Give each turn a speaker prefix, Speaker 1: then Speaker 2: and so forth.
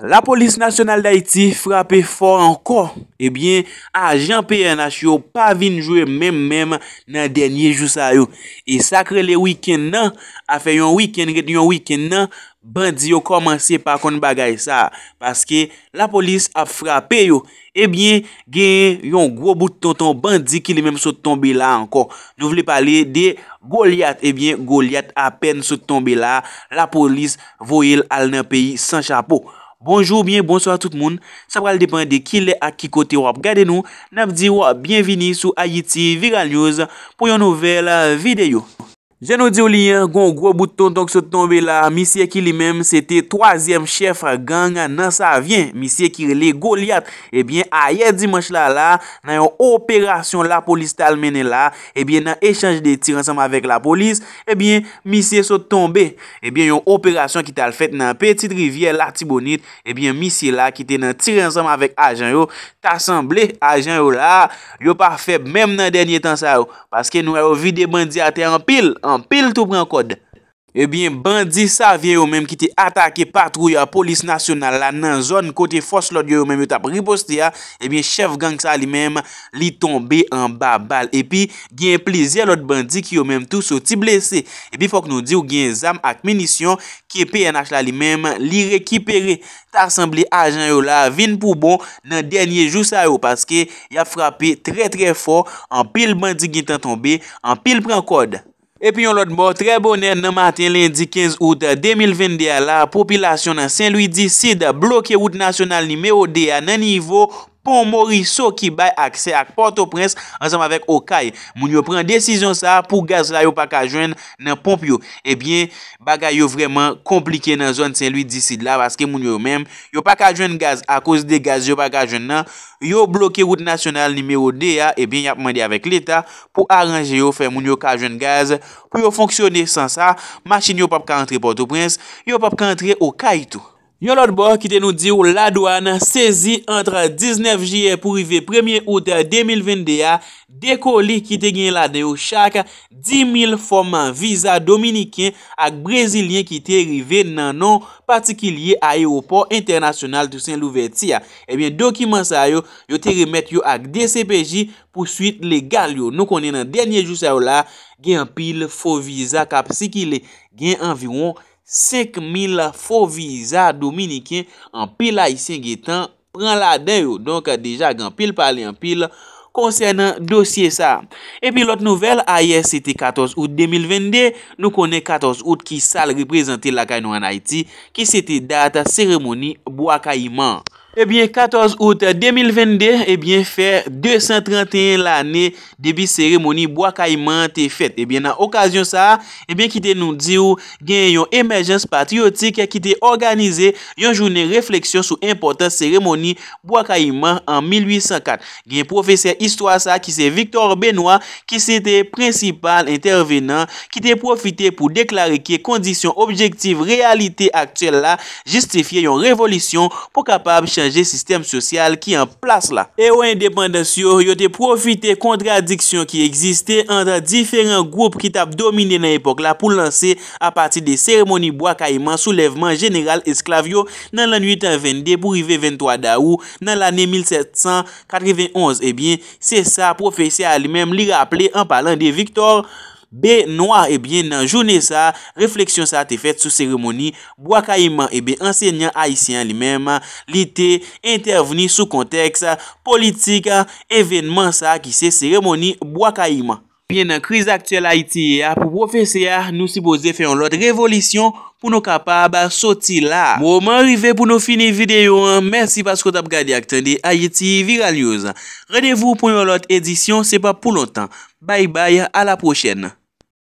Speaker 1: La polis nasyonal da iti frape for anko Ebyen, eh a janpe yon asyo pa vin jwe mem mem nan denye jou sa yo E sakre le wikend nan, a fe yon wikend gen yon wikend nan Bandi yo komanse pa kon bagay sa Paske la polis a frape yo Ebyen, eh gen yon gwo bout ton ton bandi ki li mem sot tombe la anko Nou vle pale de golyat Ebyen, golyat apen sot tombe la La polis voyel al nan peyi san chapo Ebyen, gen yon golyat apen sot tombe la Bonjour, bien, bonsoir tout moun, sa pral depan de ki le akikote wap, gade nou, nap di wap, bienvini sou Ayiti Viral News pou yon nouvel videyo. Je nou di ou li yon, goun gwo bouton tonk sot tombe la, misye ki li menm, se te troazem chef ganga nan sa vyen, misye ki li golyat, ebyen a ye dimanche la la, nan yon operasyon la polis tal menen la, ebyen nan echange de tir ansam avek la polis, ebyen misye sot tombe, ebyen yon operasyon ki tal fet nan petit rivye larti bonit, ebyen misye la ki te nan tir ansam avek ajan yo, tasemble ajan yo la, yo pa feb menm nan denye tan sa yo, paske nou evo vide bandi ate an pil, an pil tou pran kode. Ebyen eh bandi sa vye yo menm ki te atake patrou ya polis nasyonal la nan zon kote fos lot yo menm yo tap riposte ya, ebyen eh chef gang sa li menm li tombe an ba bal. Epyi gen plizye lot bandi ki yo menm tou sou ti blese. Epyi fok nou di ou gen zam ak menisyon ki PNH la li menm li rekipere. Ta rassembli ajan yo la vin pou bon nan denye jou sa yo paske ya frape tre tre for an pil bandi gen tan tombe an pil pran kode. Epi yon lot mbo, tre bonen nan maten lendi 15 out 2020, la popilasyon nan Saint-Louis-Disside bloke out nasyonal ni me ode ya nan nivou. Pon Moriso ki bay akse ak Port-au-Prince ansanm avek Okai. Moun yo pren desizyon sa pou gaz la yo pa kajwen nan pomp yo. Ebyen bagay yo vreman komplike nan zon Saint-Louis disi la. Baske moun yo menm yo pa kajwen gaz a koz de gaz yo pa kajwen nan. Yo bloke route nasyonal nimeyo DEA ebyen yap mandi avek l'Etat pou aranje yo fe moun yo kajwen gaz. Pou yo fonksyoner san sa, masin yo pap ka entre Port-au-Prince. Yo pap ka entre Okai tou. Yon lot bo ki te nou di ou la douana sezi antre 19 jye pou rive premye ou ta 2021 dekoli ki te gen lade ou chaka 10.000 foman visa dominiken ak brezilien ki te rive nan nan patikilye a eopor internasyonal tou sen louveti ya. Ebyen dokiman sa yo yo te remet yo ak DCPJ pou suit legal yo. Nou konen nan denye jou sa yo la gen pil fo visa kap si ki le gen anviron 10. 5.000 fowiza dominikien an pil a isen getan pran la den yo. Donk deja gen pil pali an pil konsen an dosye sa. Epi lot nouvel a ye, sete 14 out 2022, nou kone 14 out ki sal reprezenti lakay nou an Haiti ki sete data seremoni bou akay iman. Ebyen 14 out 2022, ebyen fè 231 l'anè debi seremoni Boakayman te fèt. Ebyen nan okasyon sa, ebyen ki te nou di ou gen yon Emergence Patriotique ki te organize yon jounen refleksyon sou impotant seremoni Boakayman an 1804. Gen profeseur histoire sa ki se Victor Benoit ki se te principal intervenant ki te profite pou deklarike kondisyon objektiv realite aktuel la justifiye yon revolisyon pou kapab chan. gen sistem sosyal ki an plas la. E o indepandasyon, yo te profite kontradiksyon ki egziste an ta diferan goup ki tap domine nan epok la pou lanse a pati de seremoni bo akayman soulevman general esklavyo nan lan 8 an 22 pou rive 23 da ou nan lan 1791. E bien, se sa profese alimem li raple an palan de Viktor Be noa e bien nan jouni sa, refleksyon sa te fet sou seremoni Bwaka Iman e eh be ensegnan Haitian li menm, li te interveni sou konteks politik, evenman sa ki se seremoni Bwaka Iman. Pien nan kriz aktuel Haiti ya, pou profese ya, nou si boze feyon lot revolisyon pou nou kapab soti la. Mouman rive pou nou fini videyo an, mersi pasko tap gadi akten de Haiti viralyouza. Renevou pou yon lot edisyon, se pa pou lontan. Bay bay, a la prochen.